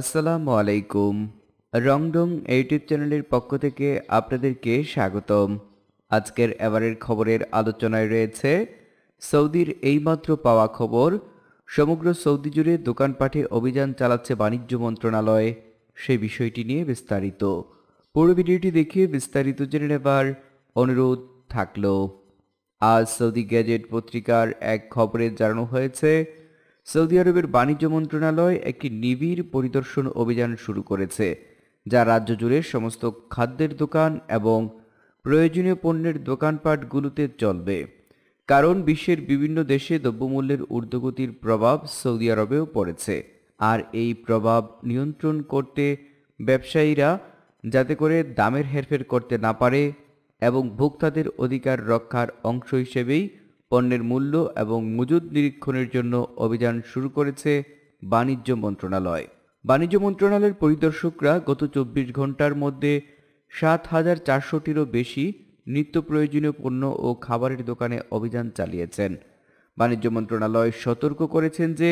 আসসালামু আলাইকুম রংডং ইউটিউব চ্যানেলের পক্ষ থেকে আপনাদেরকে স্বাগতম আজকের এবারের খবরের আলোচনায় রয়েছে সৌদির এইমাত্র পাওয়া খবর সমগ্র সৌদি জুড়ে দোকানপাঠে অভিযান চালাচ্ছে বাণিজ্য মন্ত্রণালয় সে বিষয়টি নিয়ে বিস্তারিত পুরো ভিডিওটি দেখিয়ে বিস্তারিত জেনে নেবার অনুরোধ থাকল আজ সৌদি গ্যাজেট পত্রিকার এক খবরে জানানো হয়েছে সৌদি আরবের বাণিজ্য মন্ত্রণালয় একটি নিবিড় পরিদর্শন অভিযান শুরু করেছে যা রাজ্য জুড়ে সমস্ত খাদ্যের দোকান এবং প্রয়োজনীয় পণ্যের দোকানপাটগুলোতে চলবে কারণ বিশ্বের বিভিন্ন দেশে দ্রব্যমূল্যের ঊর্ধ্বগতির প্রভাব সৌদি আরবেও পড়েছে আর এই প্রভাব নিয়ন্ত্রণ করতে ব্যবসায়ীরা যাতে করে দামের হেরফের করতে না পারে এবং ভোক্তাদের অধিকার রক্ষার অংশ হিসেবেই পণ্যের মূল্য এবং মজুদ নিরীক্ষণের জন্য অভিযান শুরু করেছে বাণিজ্য মন্ত্রণালয় বাণিজ্য মন্ত্রণালয়ের পরিদর্শকরা গত চব্বিশ ঘন্টার মধ্যে সাত হাজার চারশোটিরও বেশি নিত্য প্রয়োজনীয় পণ্য ও খাবারের দোকানে অভিযান চালিয়েছেন বাণিজ্য মন্ত্রণালয় সতর্ক করেছেন যে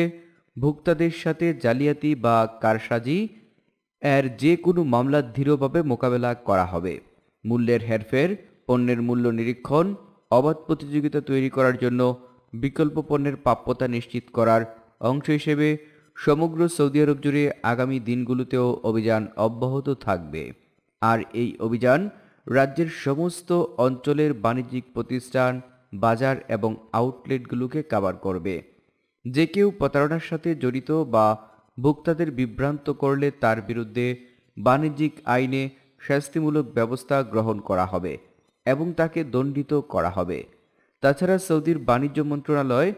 ভোক্তাদের সাথে জালিয়াতি বা কারসাজি এর যে কোনো মামলা দৃঢ়ভাবে মোকাবেলা করা হবে মূল্যের হেরফের পণ্যের মূল্য নিরীক্ষণ অবাধ প্রতিযোগিতা তৈরি করার জন্য বিকল্প পণ্যের প্রাপ্যতা নিশ্চিত করার অংশ হিসেবে সমগ্র সৌদি আরব জুড়ে আগামী দিনগুলোতেও অভিযান অব্যাহত থাকবে আর এই অভিযান রাজ্যের সমস্ত অঞ্চলের বাণিজ্যিক প্রতিষ্ঠান বাজার এবং আউটলেটগুলোকে কাভার করবে যে কেউ প্রতারণার সাথে জড়িত বা ভোক্তাদের বিভ্রান্ত করলে তার বিরুদ্ধে বাণিজ্যিক আইনে শাস্তিমূলক ব্যবস্থা গ্রহণ করা হবে এবং তাকে দণ্ডিত করা হবে তাছাড়া সৌদির বাণিজ্য মন্ত্রণালয়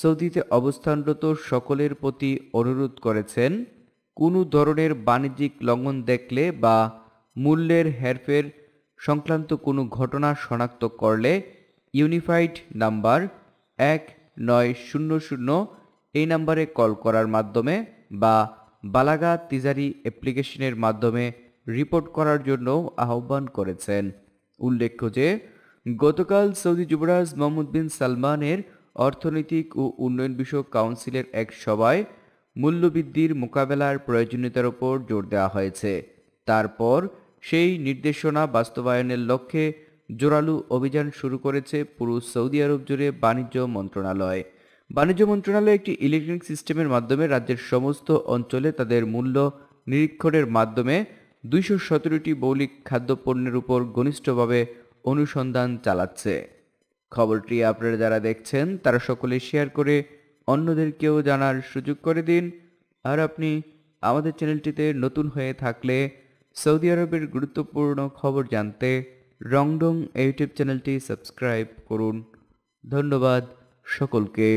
সৌদিতে অবস্থানরত সকলের প্রতি অনুরোধ করেছেন কোনো ধরনের বাণিজ্যিক লঙ্ঘন দেখলে বা মূল্যের হেরফের সংক্রান্ত কোনো ঘটনা শনাক্ত করলে ইউনিফাইড নাম্বার এক নয় শূন্য শূন্য এই নাম্বারে কল করার মাধ্যমে বা বালাগা তিজারি অ্যাপ্লিকেশনের মাধ্যমে রিপোর্ট করার জন্য আহ্বান করেছেন উল্লেখ্য যে গতকাল সৌদি যুবরাজ মোহাম্মদ বিন সালমানের অর্থনৈতিক ও উন্নয়ন বিষয়ক কাউন্সিলের এক সভায় মূল্যবৃদ্ধির মোকাবেলার প্রয়োজনীয়তার ওপর জোর দেওয়া হয়েছে তারপর সেই নির্দেশনা বাস্তবায়নের লক্ষ্যে জোরালো অভিযান শুরু করেছে পুরো সৌদি আরব জুড়ে বাণিজ্য মন্ত্রণালয় বাণিজ্য মন্ত্রণালয় একটি ইলেকট্রনিক সিস্টেমের মাধ্যমে রাজ্যের সমস্ত অঞ্চলে তাদের মূল্য নিরীক্ষণের মাধ্যমে দুইশো সতেরোটি মৌলিক খাদ্যপণ্যের উপর ঘনিষ্ঠভাবে অনুসন্ধান চালাচ্ছে খবরটি আপনারা যারা দেখছেন তারা সকলে শেয়ার করে অন্যদেরকেও জানার সুযোগ করে দিন আর আপনি আমাদের চ্যানেলটিতে নতুন হয়ে থাকলে সৌদি আরবের গুরুত্বপূর্ণ খবর জানতে রংডং ইউটিউব চ্যানেলটি সাবস্ক্রাইব করুন ধন্যবাদ সকলকে